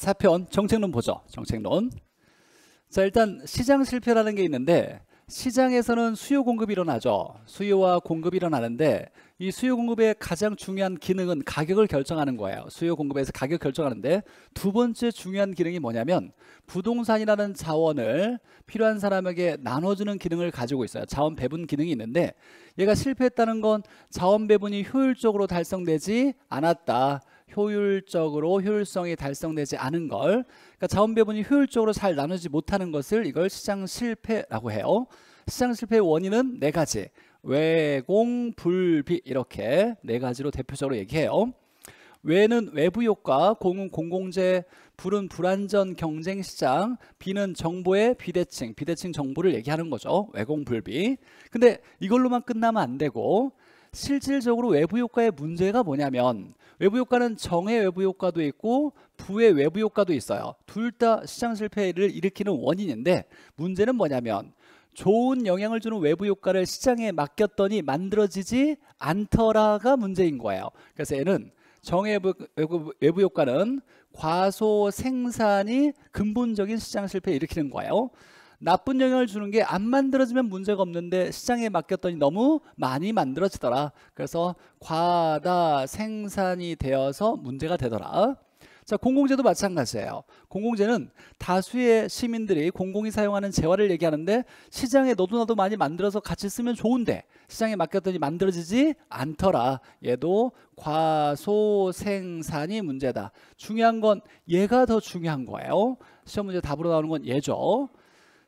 사편 정책론 보죠. 정책론. 자 일단 시장 실패라는 게 있는데 시장에서는 수요 공급이 일어나죠. 수요와 공급이 일어나는데 이 수요 공급의 가장 중요한 기능은 가격을 결정하는 거예요. 수요 공급에서 가격 결정하는데 두 번째 중요한 기능이 뭐냐면 부동산이라는 자원을 필요한 사람에게 나눠주는 기능을 가지고 있어요. 자원 배분 기능이 있는데 얘가 실패했다는 건 자원 배분이 효율적으로 달성되지 않았다. 효율적으로 효율성이 달성되지 않은 걸 그러니까 자원 배분이 효율적으로 잘 나누지 못하는 것을 이걸 시장 실패라고 해요. 시장 실패의 원인은 네 가지. 외공, 불비 이렇게 네 가지로 대표적으로 얘기해요. 외는 외부 효과, 공은 공공재, 불은 불안전 경쟁 시장, 비는 정보의 비대칭, 비대칭 정보를 얘기하는 거죠. 외공 불비. 근데 이걸로만 끝나면 안 되고 실질적으로 외부 효과의 문제가 뭐냐면 외부 효과는 정의 외부 효과도 있고 부의 외부 효과도 있어요. 둘 다 시장 실패를 일으키는 원인인데 문제는 뭐냐면 좋은 영향을 주는 외부 효과를 시장에 맡겼더니 만들어지지 않더라가 문제인 거예요. 그래서 얘는 정의 외부, 외부, 외부 효과는 과소 생산이 근본적인 시장 실패 를 일으키는 거예요. 나쁜 영향을 주는 게 안 만들어지면 문제가 없는데 시장에 맡겼더니 너무 많이 만들어지더라. 그래서 과다 생산이 되어서 문제가 되더라. 자, 공공재도 마찬가지예요. 공공재는 다수의 시민들이 공공이 사용하는 재화를 얘기하는데 시장에 너도나도 많이 만들어서 같이 쓰면 좋은데 시장에 맡겼더니 만들어지지 않더라. 얘도 과소생산이 문제다. 중요한 건 얘가 더 중요한 거예요. 시험 문제 답으로 나오는 건 얘죠.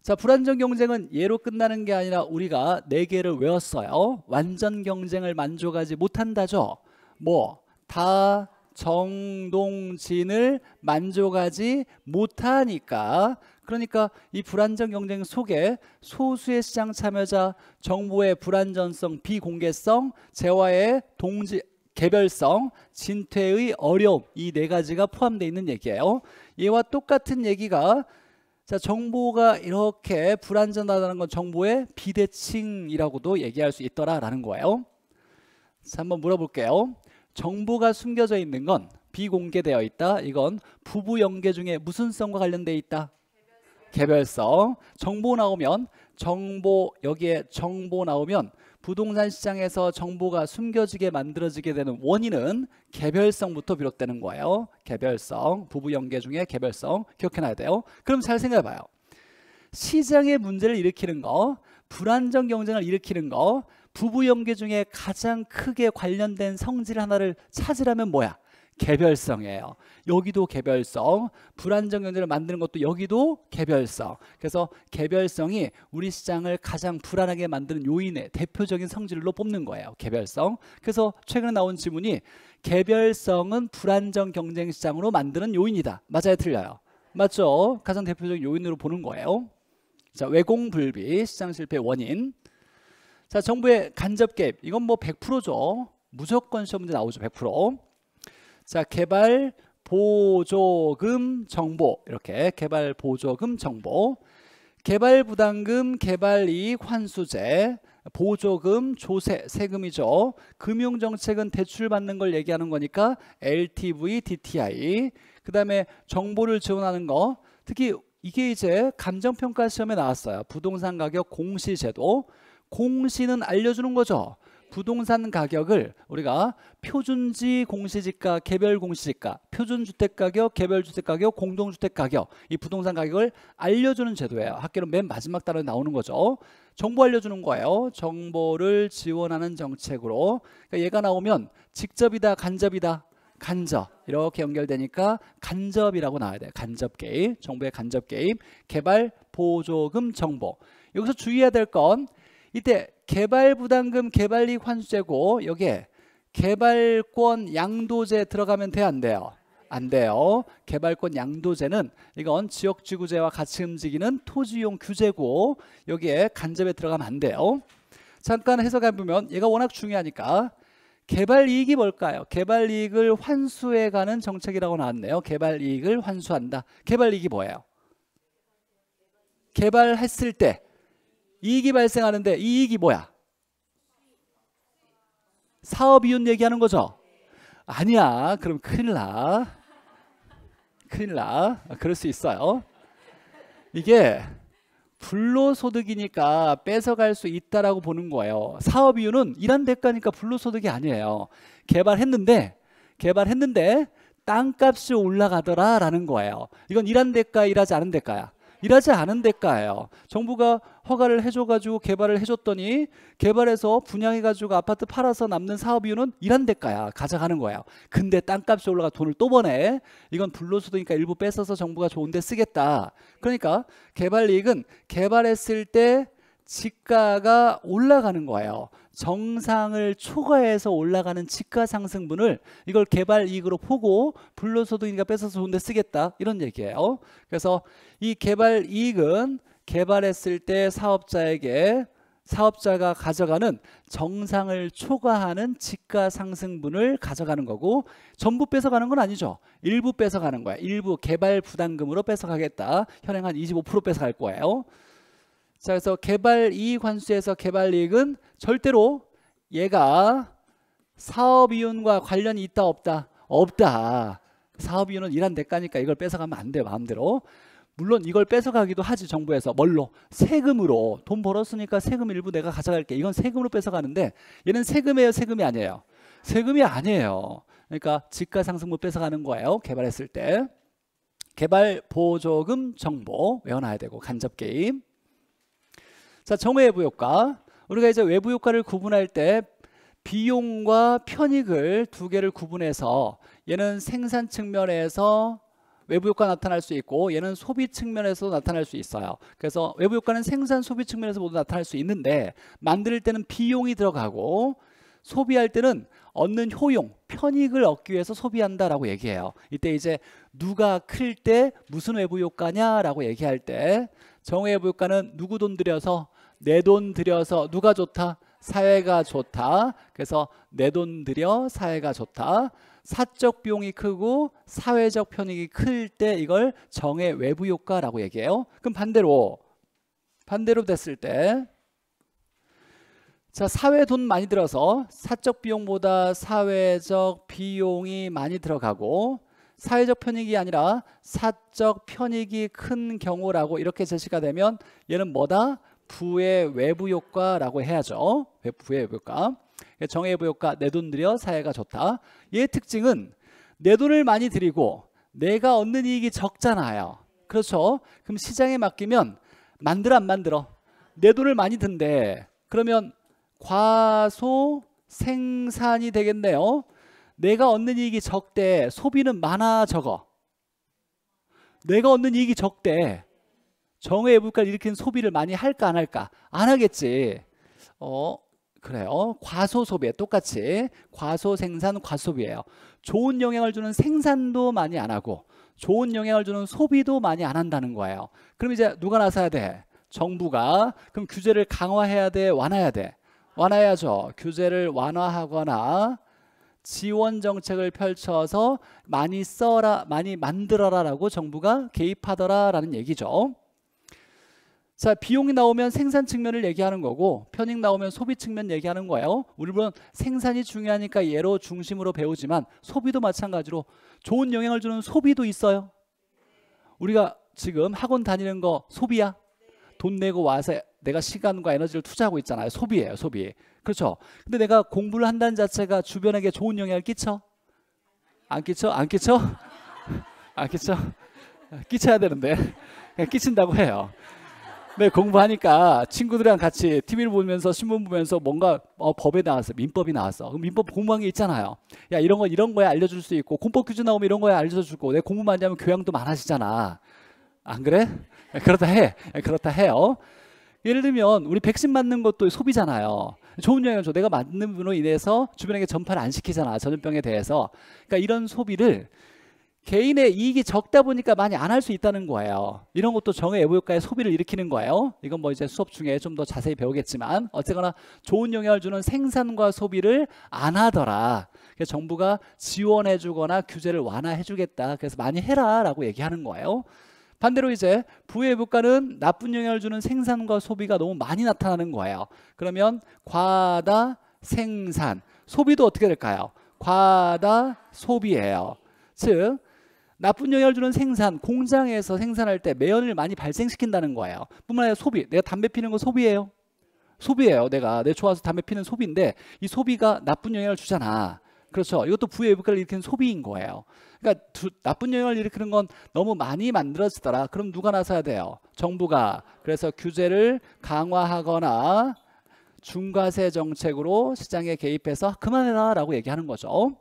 자, 불완전 경쟁은 예로 끝나는 게 아니라 우리가 네 개를 외웠어요. 완전 경쟁을 만족하지 못한다죠. 뭐, 다, 정동진을 만족하지 못하니까 그러니까 이 불안정 경쟁 속에 소수의 시장 참여자 정보의 불안전성 비공개성 재화의 동지 개별성 진퇴의 어려움 이 네 가지가 포함되어 있는 얘기예요 얘와 똑같은 얘기가 자, 정보가 이렇게 불안전하다는 건 정보의 비대칭이라고도 얘기할 수 있더라라는 거예요. 자, 한번 물어볼게요. 정보가 숨겨져 있는 건 비공개되어 있다. 이건 부부 연계 중에 무슨 성과 관련돼 있다? 개별성. 개별성. 정보 나오면 정보 여기에 정보 나오면 부동산 시장에서 정보가 숨겨지게 만들어지게 되는 원인은 개별성부터 비롯되는 거예요. 개별성, 부부 연계 중에 개별성 기억해놔야 돼요. 그럼 잘 생각해봐요. 시장의 문제를 일으키는 거, 불안정 경쟁을 일으키는 거, 부부 연계 중에 가장 크게 관련된 성질 하나를 찾으라면 뭐야? 개별성이에요. 여기도 개별성, 불안정 연제를 만드는 것도 여기도 개별성. 그래서 개별성이 우리 시장을 가장 불안하게 만드는 요인의 대표적인 성질로 뽑는 거예요. 개별성. 그래서 최근에 나온 지문이 개별성은 불안정 경쟁 시장으로 만드는 요인이다. 맞아요, 틀려요. 맞죠? 가장 대표적인 요인으로 보는 거예요. 자, 외공불비 시장 실패 원인. 자, 정부의 간접 개입. 이건 뭐 100%죠. 무조건 시험 문제 나오죠. 100%. 자 개발 보조금 정보 이렇게 개발 보조금 정보 개발 부담금 개발 이익 환수제 보조금 조세 세금이죠 금융정책은 대출받는 걸 얘기하는 거니까 LTV DTI 그 다음에 정보를 지원하는 거 특히 이게 이제 감정평가 시험에 나왔어요 부동산 가격 공시제도 공시는 알려주는 거죠 부동산 가격을 우리가 표준지 공시지가, 개별 공시지가, 표준주택 가격, 개별 주택 가격, 공동주택 가격 이 부동산 가격을 알려주는 제도예요. 학교는 맨 마지막 달에 나오는 거죠. 정보 알려주는 거예요. 정보를 지원하는 정책으로 그러니까 얘가 나오면 직접이다, 간접이다, 간접 이렇게 연결되니까 간접이라고 나와야 돼요. 간접 게임, 정부의 간접 게임, 개발 보조금 정보. 여기서 주의해야 될 건 이때 개발부담금 개발이익 환수제고 여기에 개발권 양도제 들어가면 돼 안 돼요? 안 돼요. 개발권 양도제는 이건 지역지구제와 같이 움직이는 토지용 규제고 여기에 간접에 들어가면 안 돼요. 잠깐 해석해 보면 얘가 워낙 중요하니까 개발 이익이 뭘까요? 개발 이익을 환수해 가는 정책이라고 나왔네요. 개발 이익을 환수한다. 개발 이익이 뭐예요? 개발했을 때 이익이 발생하는데 이익이 뭐야? 사업 이윤 얘기하는 거죠? 아니야. 그럼 큰일 나. 큰일 나. 아, 그럴 수 있어요. 이게 불로소득이니까 뺏어갈 수 있다라고 보는 거예요. 사업 이윤은 일한 대가니까 불로소득이 아니에요. 개발했는데 개발했는데 땅값이 올라가더라라는 거예요. 이건 일한 대가 일하지 않은 대가야. 일하지 않은 대가예요. 정부가 허가를 해줘가지고 개발을 해줬더니 개발해서 분양해가지고 아파트 팔아서 남는 사업이윤은 일한 대가야. 가져가는 거예요. 근데 땅값이 올라가 돈을 또 버네. 이건 불로소득이니까 일부 뺏어서 정부가 좋은데 쓰겠다. 그러니까 개발 이익은 개발했을 때 지가가 올라가는 거예요. 정상을 초과해서 올라가는 지가 상승분을 이걸 개발 이익으로 보고 불로소득이니까 뺏어서 좋은데 쓰겠다 이런 얘기예요. 그래서 이 개발 이익은 개발했을 때 사업자에게 사업자가 가져가는 정상을 초과하는 지가 상승분을 가져가는 거고 전부 뺏어가는 건 아니죠. 일부 뺏어가는 거야. 일부 개발 부담금으로 뺏어가겠다. 현행 한25% 뺏어갈 거예요. 자, 그래서 개발 이익 환수에서 개발 이익은 절대로 얘가 사업 이윤과 관련이 있다 없다 없다. 사업 이윤은 일한 대가니까 이걸 뺏어가면 안 돼 마음대로. 물론 이걸 뺏어가기도 하지 정부에서 뭘로 세금으로 돈 벌었으니까 세금 일부 내가 가져갈게 이건 세금으로 뺏어가는데 얘는 세금이에요 세금이 아니에요 세금이 아니에요 그러니까 집가상승부 뺏어가는 거예요 개발했을 때 개발 보조금 정보 외워놔야 되고 간접 게임 자, 정외 부효과. 우리가 이제 외부 효과를 구분할 때 비용과 편익을 두 개를 구분해서 얘는 생산 측면에서 외부 효과 나타날 수 있고 얘는 소비 측면에서도 나타날 수 있어요. 그래서 외부 효과는 생산 소비 측면에서 모두 나타날 수 있는데 만들 때는 비용이 들어가고 소비할 때는 얻는 효용, 편익을 얻기 위해서 소비한다라고 얘기해요. 이때 이제 누가 클 때 무슨 외부 효과냐라고 얘기할 때정 외부 효과는 누구 돈 들여서 내돈 들여서 누가 좋다? 사회가 좋다. 그래서 내 돈 들여 사회가 좋다. 사적 비용이 크고 사회적 편익이 클 때 이걸 정의 외부 효과라고 얘기해요. 그럼 반대로 반대로 됐을 때 자, 사회 돈 많이 들어서 사적 비용보다 사회적 비용이 많이 들어가고 사회적 편익이 아니라 사적 편익이 큰 경우라고 이렇게 제시가 되면 얘는 뭐다? 부의 외부 효과라고 해야죠. 외 부의 외부 효과. 예, 정의 외부 효과 내 돈 들여 사회가 좋다. 얘의 특징은 내 돈을 많이 들이고 내가 얻는 이익이 적잖아요. 그렇죠. 그럼 시장에 맡기면 만들어 안 만들어. 내 돈을 많이 든대 그러면 과소 생산이 되겠네요. 내가 얻는 이익이 적대 소비는 많아 적어. 내가 얻는 이익이 적대 정의 애불가를 일으키는 소비를 많이 할까 안 할까? 안 하겠지. 어, 그래요. 어, 과소 소비에 똑같이 과소 생산 과소 비예요 좋은 영향을 주는 생산도 많이 안 하고 좋은 영향을 주는 소비도 많이 안 한다는 거예요. 그럼 이제 누가 나서야 돼? 정부가 그럼 규제를 강화해야 돼, 완화해야 돼. 완화해야죠. 규제를 완화하거나 지원 정책을 펼쳐서 많이 써라, 많이 만들어라라고 정부가 개입하더라라는 얘기죠. 자 비용이 나오면 생산 측면을 얘기하는 거고 편익 나오면 소비 측면 얘기하는 거예요 우리 물론 생산이 중요하니까 예로 중심으로 배우지만 소비도 마찬가지로 좋은 영향을 주는 소비도 있어요 우리가 지금 학원 다니는 거 소비야 돈 내고 와서 내가 시간과 에너지를 투자하고 있잖아요 소비예요 소비 그렇죠 근데 내가 공부를 한다는 자체가 주변에게 좋은 영향을 끼쳐 안 끼쳐 안 끼쳐 안 끼쳐 끼쳐야 되는데 끼친다고 해요 네, 공부하니까 친구들이랑 같이 TV를 보면서 신문 보면서 뭔가 어, 법에 나왔어. 민법이 나왔어. 그럼 민법 공부한 게 있잖아요. 야, 이런 거 이런 거에 알려 줄수 있고 공법 규준 나오면 이런 거에 알려 주고 내 공부 많이 하면 교양도 많아지잖아. 안 그래? 예, 그렇다 해. 예, 그렇다 해요. 예를 들면 우리 백신 맞는 것도 소비잖아요. 좋은 영향을 줘. 내가 맞는 분으로 인해서 주변에게 전파를 안 시키잖아. 전염병에 대해서. 그러니까 이런 소비를 개인의 이익이 적다 보니까 많이 안 할 수 있다는 거예요. 이런 것도 정의 애보효과의 소비를 일으키는 거예요. 이건 뭐 이제 수업 중에 좀 더 자세히 배우겠지만 어쨌거나 좋은 영향을 주는 생산과 소비를 안 하더라. 그래서 정부가 지원해 주거나 규제를 완화해 주겠다. 그래서 많이 해라 라고 얘기하는 거예요. 반대로 이제 부의 애보가는 나쁜 영향을 주는 생산과 소비가 너무 많이 나타나는 거예요. 그러면 과다 생산, 소비도 어떻게 될까요? 과다 소비예요. 즉 나쁜 영향을 주는 생산, 공장에서 생산할 때 매연을 많이 발생시킨다는 거예요. 뿐만 아니라 소비. 내가 담배 피는 거 소비예요. 소비예요. 내가 내 좋아서 담배 피는 소비인데 이 소비가 나쁜 영향을 주잖아. 그렇죠. 이것도 부의 외부가를 일으키는 소비인 거예요. 그러니까 두, 나쁜 영향을 일으키는 건 너무 많이 만들어지더라. 그럼 누가 나서야 돼요? 정부가. 그래서 규제를 강화하거나 중과세 정책으로 시장에 개입해서 그만해라 라고 얘기하는 거죠.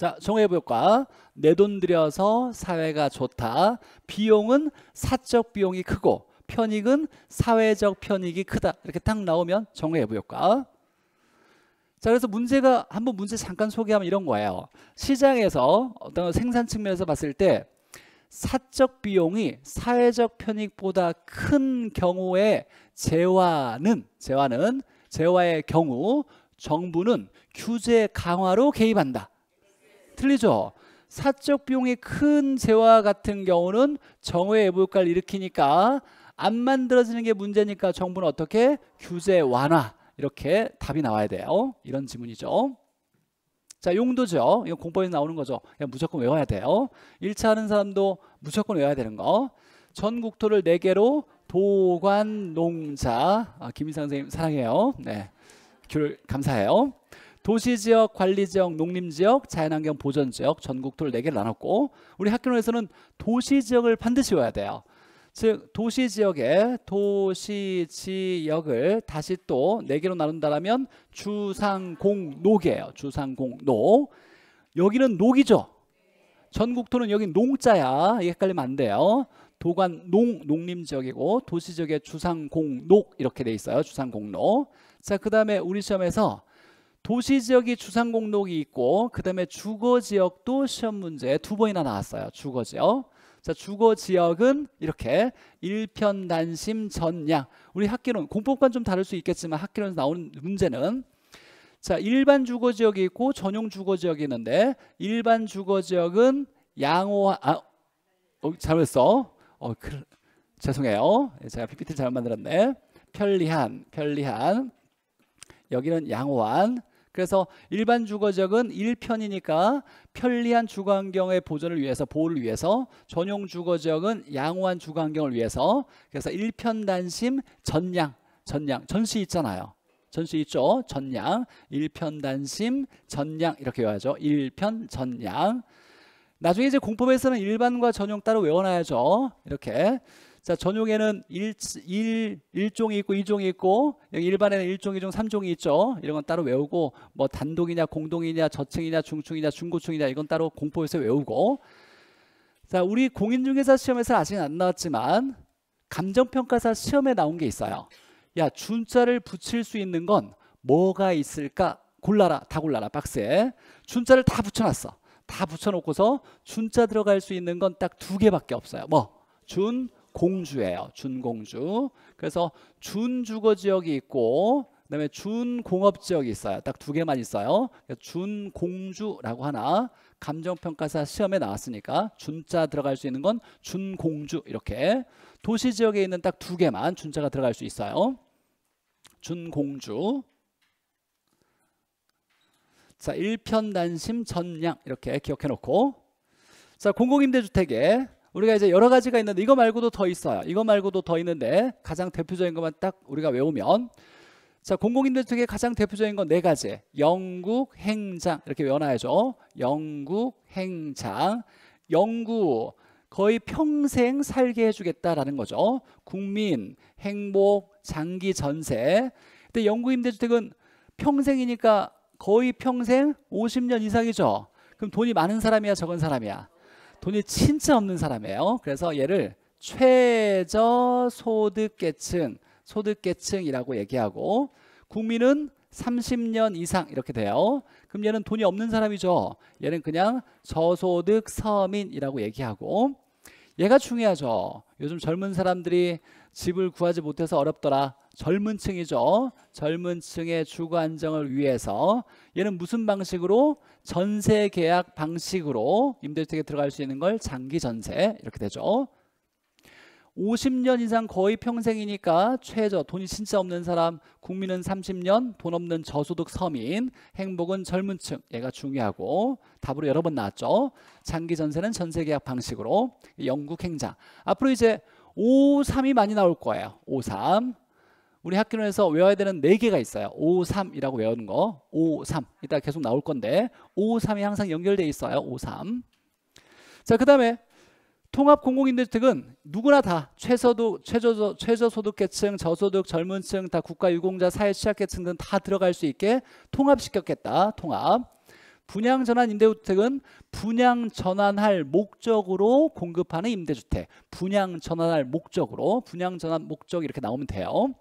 자, 종합효과. 내 돈 들여서 사회가 좋다. 비용은 사적 비용이 크고 편익은 사회적 편익이 크다. 이렇게 딱 나오면 정외부효과. 자 그래서 문제가 한번 문제 잠깐 소개하면 이런 거예요. 시장에서 어떤 생산 측면에서 봤을 때 사적 비용이 사회적 편익보다 큰 경우에 재화는 재화는 재화의 경우 정부는 규제 강화로 개입한다. 틀리죠. 사적 비용이 큰 재화 같은 경우는 정외 애부효과를 일으키니까 안 만들어지는 게 문제니까 정부는 어떻게 규제 완화 이렇게 답이 나와야 돼요. 이런 지문이죠. 자 용도죠. 이거 공법에서 나오는 거죠. 그냥 무조건 외워야 돼요. 1차 하는 사람도 무조건 외워야 되는 거. 전 국토를 4개로 도관 농자 아, 김인상 선생님 사랑해요. 네. 귤 감사해요. 도시지역, 관리지역, 농림지역, 자연환경 보전지역, 전국토를 4개를 나눴고 우리 학교에서는 도시지역을 반드시 외워야 돼요. 즉도시지역에 도시지역을 다시 또 4개로 나눈다면 주상공녹이에요주상공녹 여기는 녹이죠. 전국토는 여기 농자야. 헷갈리면 안 돼요. 도관 농 농림 지역이고 도시 지역의 주상공녹 이렇게 돼 있어요. 주상공록. 자, 그다음에 우리 시험에서 도시 지역이 주상 공록이 있고 그다음에 주거 지역도 시험 문제 두 번이나 나왔어요. 주거 지역. 자, 주거 지역은 이렇게 일편 단심 전략 우리 학기론 공법관좀 다를 수 있겠지만 학기론에서 나오는 문제는 자, 일반 주거 지역이 있고 전용 주거 지역이 있는데 일반 주거 지역은 양호 아 어, 잘못했어. 어, 그, 죄송해요. 예, 제가 PPT 잘못 만들었네. 편리한, 편리한. 여기는 양호한. 그래서 일반 주거적은 1편이니까 편리한 주거 환경의 보존을 위해서 보호를 위해서 전용 주거적은 양호한 주거 환경을 위해서 그래서 1편 단심 전량 전량 전시 있잖아요. 전시 있죠. 전량, 1편단심 전량 이렇게 외워야죠. 1편 전량. 나중에 이제 공법에서는 일반과 전용 따로 외워놔야죠. 이렇게. 자, 전용에는 1, 1, 1종이 있고 2종이 있고 일반에는 1종, 2종, 3종이 있죠. 이런 건 따로 외우고 뭐 단독이냐 공동이냐 저층이냐 중층이냐 중고층이냐 이건 따로 공포에서 외우고 자, 우리 공인중개사 시험에서 아직은 안 나왔지만 감정평가사 시험에 나온 게 있어요. 야, 준자를 붙일 수 있는 건 뭐가 있을까? 골라라. 다 골라라. 박스에. 준자를 다 붙여놨어. 다 붙여놓고서 준자 들어갈 수 있는 건 딱 두 개밖에 없어요. 뭐? 준, 공주예요. 준공주. 그래서 준주거 지역이 있고 그다음에 준공업 지역이 있어요. 딱 두 개만 있어요. 그러니까 준공주라고 하나 감정평가사 시험에 나왔으니까 준자 들어갈 수 있는 건 준공주 이렇게 도시 지역에 있는 딱 두 개만 준자가 들어갈 수 있어요. 준공주 자 일편단심 전량 이렇게 기억해 놓고 자 공공임대주택에 우리가 이제 여러 가지가 있는데 이거 말고도 더 있어요. 이거 말고도 더 있는데 가장 대표적인 것만 딱 우리가 외우면 자 공공인들특의 가장 대표적인 건 네 가지 영국 행장 이렇게 외워놔야죠. 영국 행장 영구 거의 평생 살게 해주겠다라는 거죠. 국민, 행복, 장기 전세. 근데 영구 임대주택은 평생이니까 거의 평생 50년 이상이죠. 그럼 돈이 많은 사람이야 적은 사람이야? 돈이 진짜 없는 사람이에요. 그래서 얘를 최저소득계층, 소득계층이라고 얘기하고 국민은 30년 이상 이렇게 돼요. 그럼 얘는 돈이 없는 사람이죠. 얘는 그냥 저소득 서민이라고 얘기하고 얘가 중요하죠. 요즘 젊은 사람들이 집을 구하지 못해서 어렵더라. 젊은 층이죠. 젊은 층의 주거 안정을 위해서 얘는 무슨 방식으로 전세 계약 방식으로 임대주택에 들어갈 수 있는 걸 장기 전세 이렇게 되죠. 50년 이상 거의 평생이니까 최저 돈이 진짜 없는 사람 국민은 30년 돈 없는 저소득 서민 행복은 젊은 층 얘가 중요하고 답으로 여러 번 나왔죠 장기 전세는 전세 계약 방식으로 영국 행자 앞으로 이제 5, 3이 많이 나올 거예요 5, 3 우리 학교론에서 외워야 되는 4개가 있어요 5, 3이라고 외우는 거 5, 3 이따 계속 나올 건데 5, 3이 항상 연결돼 있어요 5, 3자 그 다음에 통합 공공임대주택은 누구나 다최소득 최저, 최저소득계층, 저소득, 젊은층, 다 국가유공자, 사회취약계층 등 다 들어갈 수 있게 통합시켰겠다. 통합. 분양 전환 임대주택은 분양 전환할 목적으로 공급하는 임대주택. 분양 전환할 목적으로 분양 전환 목적 이렇게 나오면 돼요.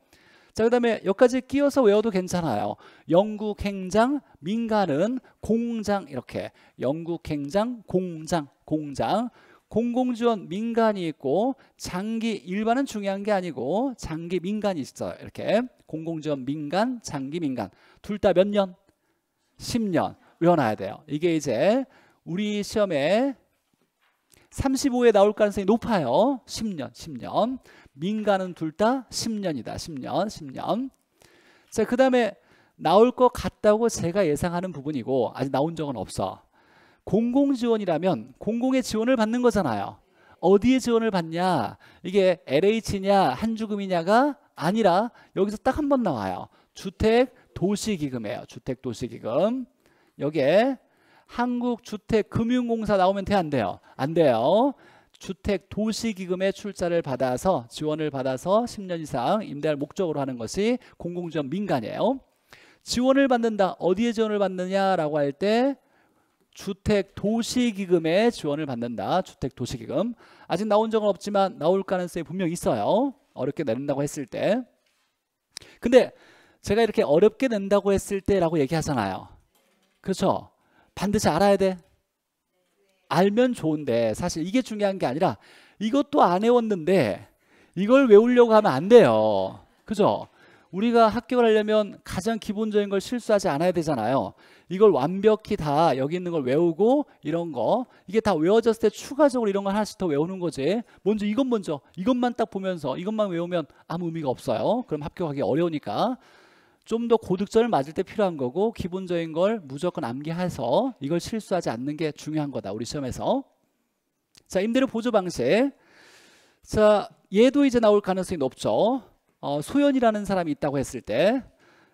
자, 그다음에 여기까지 끼워서 외워도 괜찮아요. 영국 행장, 민간은 공장 이렇게 영국 행장, 공장, 공장. 공공지원 민간이 있고 장기 일반은 중요한 게 아니고 장기 민간이 있어요. 이렇게 공공지원 민간, 장기 민간 둘 다 몇 년? 10년 외워놔야 돼요. 이게 이제 우리 시험에 35에 나올 가능성이 높아요. 10년, 10년. 민간은 둘 다 10년이다. 10년, 10년. 자, 그 다음에 나올 것 같다고 제가 예상하는 부분이고 아직 나온 적은 없어. 공공 지원이라면 공공의 지원을 받는 거잖아요. 어디에 지원을 받냐? 이게 LH냐 한주금이냐가 아니라 여기서 딱 한 번 나와요. 주택 도시기금이에요. 주택 도시기금. 여기에 한국주택금융공사 나오면 돼안 돼요? 안 돼요. 주택 도시기금의 출자를 받아서 지원을 받아서 10년 이상 임대할 목적으로 하는 것이 공공지원 민간이에요. 지원을 받는다. 어디에 지원을 받느냐라고 할때 주택 도시기금의 지원을 받는다. 주택 도시기금. 아직 나온 적은 없지만 나올 가능성이 분명 있어요. 어렵게 낸다고 했을 때. 근데 제가 이렇게 어렵게 낸다고 했을 때라고 얘기하잖아요. 그렇죠? 반드시 알아야 돼. 알면 좋은데 사실 이게 중요한 게 아니라 이것도 안 해왔는데 이걸 외우려고 하면 안 돼요. 그죠? 우리가 합격을 하려면 가장 기본적인 걸 실수하지 않아야 되잖아요. 이걸 완벽히 다 여기 있는 걸 외우고 이런 거 이게 다 외워졌을 때 추가적으로 이런 걸 하나씩 더 외우는 거지. 먼저 이건 먼저 이것만 딱 보면서 이것만 외우면 아무 의미가 없어요. 그럼 합격하기 어려우니까 좀 더 고득점을 맞을 때 필요한 거고 기본적인 걸 무조건 암기해서 이걸 실수하지 않는 게 중요한 거다. 우리 시험에서. 자 임대료 보조 방식. 자 얘도 이제 나올 가능성이 높죠. 어, 소연이라는 사람이 있다고 했을 때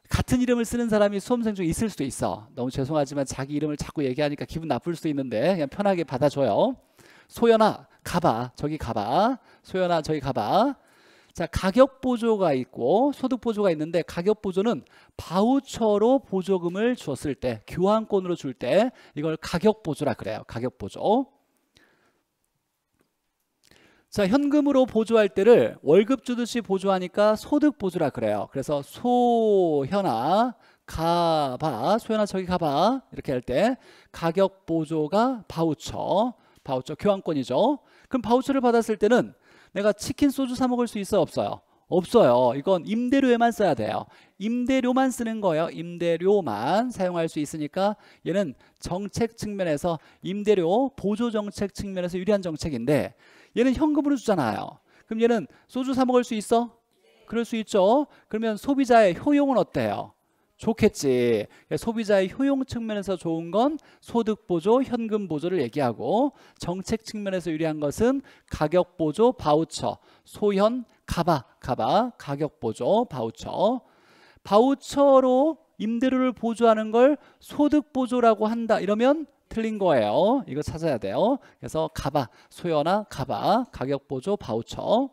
같은 이름을 쓰는 사람이 수험생 중에 있을 수도 있어. 너무 죄송하지만 자기 이름을 자꾸 얘기하니까 기분 나쁠 수도 있는데 그냥 편하게 받아줘요. 소연아 가봐 저기 가봐 소연아 저기 가봐 자 가격 보조가 있고 소득 보조가 있는데 가격 보조는 바우처로 보조금을 줬을 때 교환권으로 줄 때 이걸 가격 보조라 그래요 가격 보조 자, 현금으로 보조할 때를 월급 주듯이 보조하니까 소득 보조라 그래요. 그래서 소현아 가봐 소현아 저기 가봐 이렇게 할 때 가격 보조가 바우처 바우처 교환권이죠 그럼 바우처를 받았을 때는 내가 치킨 소주 사 먹을 수 있어요 없어요 없어요 이건 임대료에만 써야 돼요 임대료만 쓰는 거예요 임대료만 사용할 수 있으니까 얘는 정책 측면에서 임대료 보조 정책 측면에서 유리한 정책인데 얘는 현금으로 주잖아요. 그럼 얘는 소주 사 먹을 수 있어? 그럴 수 있죠. 그러면 소비자의 효용은 어때요? 좋겠지. 그러니까 소비자의 효용 측면에서 좋은 건 소득 보조, 현금 보조를 얘기하고 정책 측면에서 유리한 것은 가격 보조, 바우처, 소현, 가바, 가바, 가격 보조, 바우처. 바우처로 임대료를 보조하는 걸 소득 보조라고 한다. 이러면 틀린 거예요. 이거 찾아야 돼요. 그래서 가봐 소연아, 가봐 가격 보조, 바우처.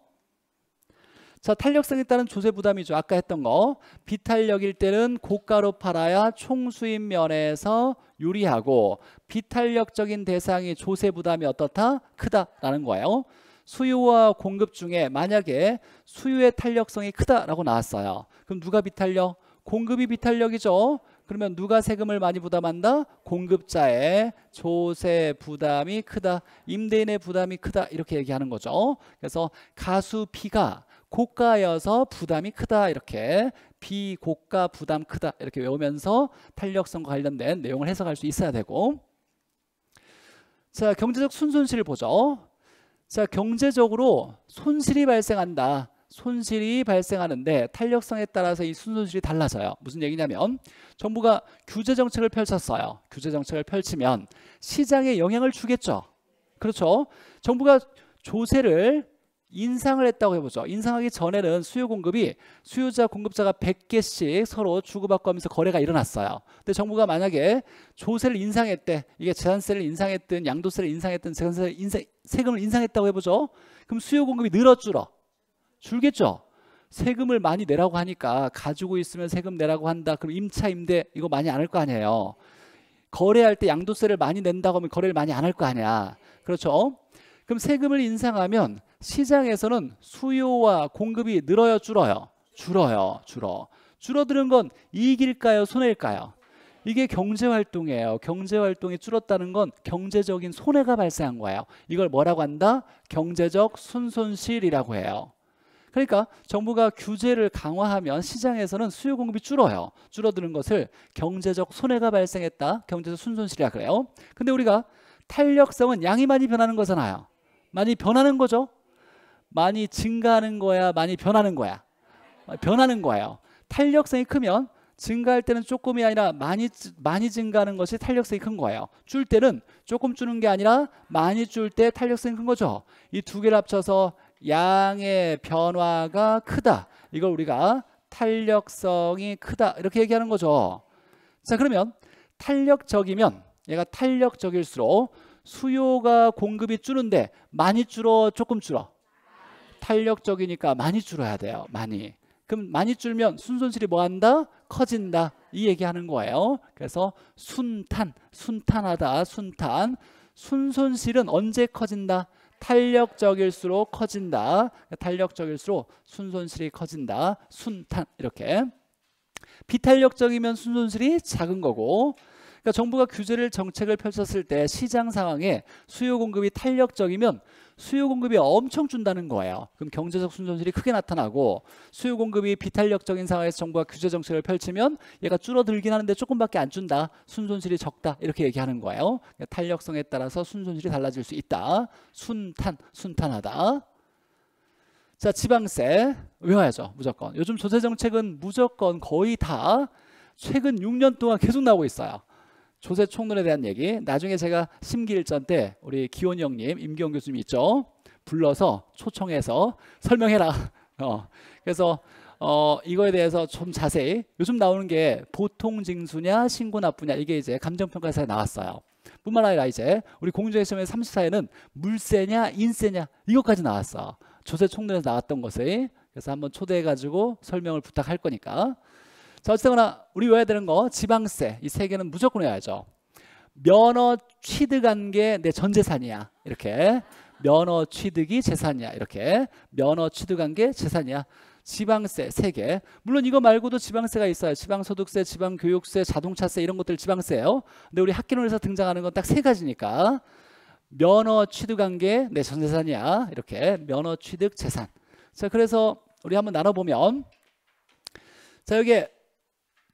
자, 탄력성에 따른 조세 부담이죠. 아까 했던 거. 비탄력일 때는 고가로 팔아야 총수입 면에서 유리하고 비탄력적인 대상이 조세 부담이 어떻다? 크다라는 거예요. 수요와 공급 중에 만약에 수요의 탄력성이 크다라고 나왔어요. 그럼 누가 비탄력? 공급이 비탄력이죠. 그러면 누가 세금을 많이 부담한다? 공급자의 조세 부담이 크다. 임대인의 부담이 크다. 이렇게 얘기하는 거죠. 그래서 가수피가 고가여서 부담이 크다. 이렇게 비고가 부담 크다. 이렇게 외우면서 탄력성과 관련된 내용을 해석할 수 있어야 되고 자 경제적 순손실을 보죠. 자 경제적으로 손실이 발생한다. 손실이 발생하는데 탄력성에 따라서 이 순손실이 달라져요. 무슨 얘기냐면 정부가 규제 정책을 펼쳤어요. 규제 정책을 펼치면 시장에 영향을 주겠죠. 그렇죠. 정부가 조세를 인상을 했다고 해보죠. 인상하기 전에는 수요 공급이 수요자 공급자가 100개씩 서로 주고받고 하면서 거래가 일어났어요. 근데 정부가 만약에 조세를 인상했대. 이게 재산세를 인상했든 양도세를 인상했든 재산세 를 인상, 세금을 인상했다고 해보죠. 그럼 수요 공급이 늘어 줄어. 줄겠죠. 세금을 많이 내라고 하니까 가지고 있으면 세금 내라고 한다. 그럼 임차 임대 이거 많이 안 할 거 아니에요. 거래할 때 양도세를 많이 낸다고 하면 거래를 많이 안 할 거 아니야. 그렇죠? 그럼 세금을 인상하면 시장에서는 수요와 공급이 늘어요, 줄어요? 줄어요, 줄어. 줄어드는 건 이익일까요, 손해일까요? 이게 경제활동이에요. 경제활동이 줄었다는 건 경제적인 손해가 발생한 거예요. 이걸 뭐라고 한다? 경제적 순손실이라고 해요. 그러니까 정부가 규제를 강화하면 시장에서는 수요 공급이 줄어요. 줄어드는 것을 경제적 손해가 발생했다. 경제적 순손실이라 그래요. 근데 우리가 탄력성은 양이 많이 변하는 거잖아요. 많이 변하는 거죠. 많이 증가하는 거야, 많이 변하는 거야. 변하는 거예요. 탄력성이 크면 증가할 때는 조금이 아니라 많이 많이 증가하는 것이 탄력성이 큰 거예요. 줄 때는 조금 주는 게 아니라 많이 줄 때 탄력성이 큰 거죠. 이 두 개를 합쳐서 양의 변화가 크다. 이걸 우리가 탄력성이 크다 이렇게 얘기하는 거죠. 자 그러면 탄력적이면 얘가 탄력적일수록 수요가 공급이 줄는데 많이 줄어 조금 줄어 탄력적이니까 많이 줄어야 돼요 많이 그럼 많이 줄면 순손실이 뭐한다 커진다 이 얘기하는 거예요 그래서 순탄 순탄하다 순탄 순손실은 언제 커진다 탄력적일수록 커진다. 탄력적일수록 순손실이 커진다. 순탄 이렇게. 비탄력적이면 순손실이 작은 거고 그러니까 정부가 규제를 정책을 펼쳤을 때 시장 상황에 수요 공급이 탄력적이면 수요 공급이 엄청 준다는 거예요. 그럼 경제적 순손실이 크게 나타나고 수요 공급이 비탄력적인 상황에서 정부가 규제 정책을 펼치면 얘가 줄어들긴 하는데 조금밖에 안 준다. 순손실이 적다. 이렇게 얘기하는 거예요. 그러니까 탄력성에 따라서 순손실이 달라질 수 있다. 순탄, 순탄하다. 자, 지방세 외워야죠. 무조건. 요즘 조세 정책은 무조건 거의 다 최근 6년 동안 계속 나오고 있어요. 조세 총론에 대한 얘기 나중에 제가 심기일전 때 우리 기원 형님 임기원 교수님 있죠 불러서 초청해서 설명해라 어 그래서 어 이거에 대해서 좀 자세히 요즘 나오는 게 보통 징수냐 신고 납부냐 이게 이제 감정평가사에 나왔어요 뿐만 아니라 이제 우리 공정의 시험에 34에는 물세냐 인세냐 이것까지 나왔어 조세 총론에서 나왔던 것을 그래서 한번 초대해 가지고 설명을 부탁할 거니까 자, 어쨌거나 우리 외워야 되는 거 지방세 이 세 개는 무조건 외워야죠. 면허 취득한 게 내 전 재산이야. 이렇게 면허 취득이 재산이야. 이렇게 면허 취득한 게 재산이야. 지방세 세개 물론 이거 말고도 지방세가 있어요. 지방소득세, 지방교육세, 자동차세 이런 것들 지방세예요. 근데 우리 학기론에서 등장하는 건 딱 세 가지니까 면허 취득한 게 내 전 재산이야. 이렇게 면허 취득 재산. 자, 그래서 우리 한번 나눠 보면 자, 여기 에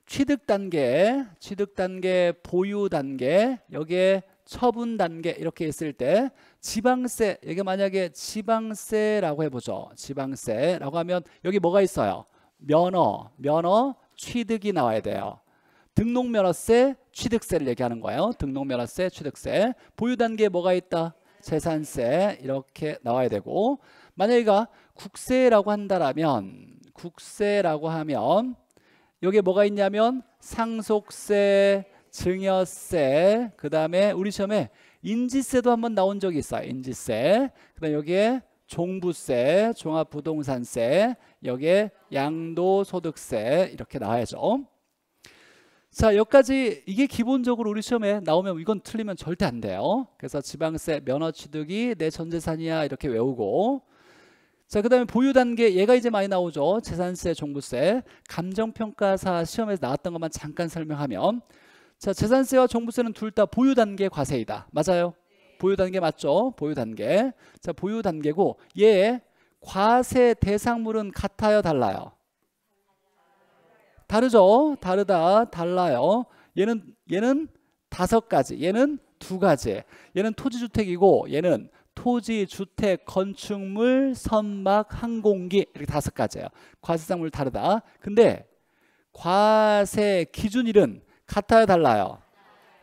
취득 단계, 취득 단계, 보유 단계, 여기에 처분 단계 이렇게 있을 때 지방세 이게 만약에 지방세라고 해보죠. 지방세라고 하면 여기 뭐가 있어요? 면허, 면허, 취득이 나와야 돼요. 등록면허세, 취득세를 얘기하는 거예요. 등록면허세, 취득세. 보유 단계에 뭐가 있다? 재산세 이렇게 나와야 되고 만약에 국세라고 한다라면 국세라고 하면 여기에 뭐가 있냐면 상속세, 증여세, 그 다음에 우리 시험에 인지세도 한번 나온 적이 있어요. 인지세. 그 다음에 여기에 종부세, 종합부동산세, 여기에 양도소득세 이렇게 나와야죠. 자 여기까지 이게 기본적으로 우리 시험에 나오면 이건 틀리면 절대 안 돼요. 그래서 지방세 면허취득이 내 전재산이야 이렇게 외우고 자, 그 다음에 보유 단계 얘가 이제 많이 나오죠. 재산세, 종부세, 감정평가사 시험에서 나왔던 것만 잠깐 설명하면 자, 재산세와 종부세는 둘 다 보유 단계 과세이다. 맞아요? 보유 단계 맞죠? 보유 단계. 자, 보유 단계고 얘 과세 대상물은 같아요, 달라요? 다르죠? 다르다, 달라요. 얘는 얘는 다섯 가지, 얘는 두 가지. 얘는 토지주택이고 얘는 토지, 주택, 건축물, 선박, 항공기 이렇게 다섯 가지예요. 과세상물 다르다. 근데 과세 기준일은 같아요, 달라요?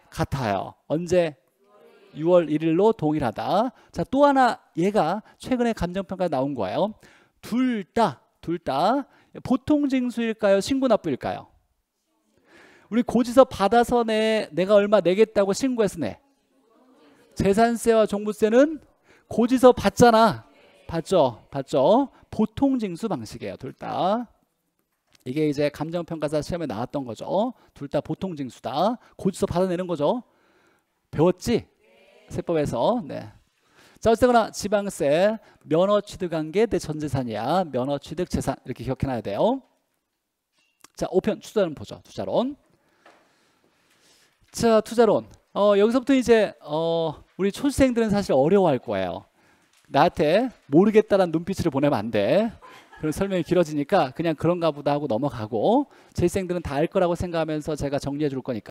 같아요. 언제? 6월 1일로 동일하다. 자, 또 하나 얘가 최근에 감정평가에 나온 거예요. 둘 다, 둘 다 보통 징수일까요? 신고납부일까요? 우리 고지서 받아서 내, 내가 얼마 내겠다고 신고해서 내. 재산세와 종부세는 고지서 봤잖아. 봤죠? 봤죠? 보통 징수 방식이에요. 둘 다. 이게 이제 감정평가사 시험에 나왔던 거죠. 둘 다 보통 징수다. 고지서 받아내는 거죠. 배웠지? 세법에서. 네. 자 어쨌거나 지방세 면허 취득 관계 내 전재산이야. 면허 취득 재산 이렇게 기억해놔야 돼요. 자 5편 투자론 보죠. 투자론. 자 투자론. 어, 여기서부터 이제 어, 우리 초시생들은 사실 어려워할 거예요. 나한테 모르겠다라는 눈빛을 보내면 안 돼. 그런 설명이 길어지니까 그냥 그런가 보다 하고 넘어가고 재생들은 다 알 거라고 생각하면서 제가 정리해 줄 거니까.